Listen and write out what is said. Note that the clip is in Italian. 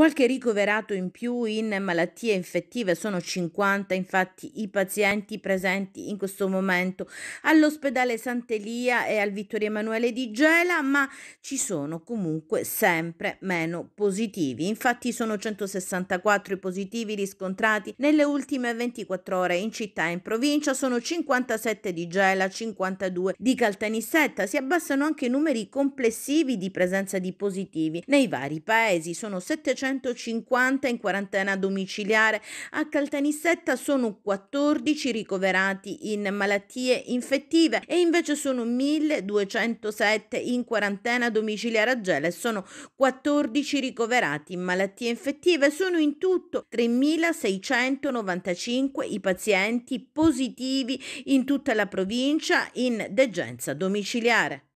Qualche ricoverato in più in malattie infettive, sono 50 infatti i pazienti presenti in questo momento all'ospedale Sant'Elia e al Vittorio Emanuele di Gela, ma ci sono comunque sempre meno positivi. Infatti sono 164 i positivi riscontrati nelle ultime 24 ore in città e in provincia, sono 57 di Gela, 52 di Caltanissetta. Si abbassano anche i numeri complessivi di presenza di positivi nei vari paesi, sono 700 150 in quarantena domiciliare. A Caltanissetta sono 14 ricoverati in malattie infettive e invece sono 1207 in quarantena domiciliare a Gela e sono 14 ricoverati in malattie infettive. Sono in tutto 3695 i pazienti positivi in tutta la provincia in degenza domiciliare.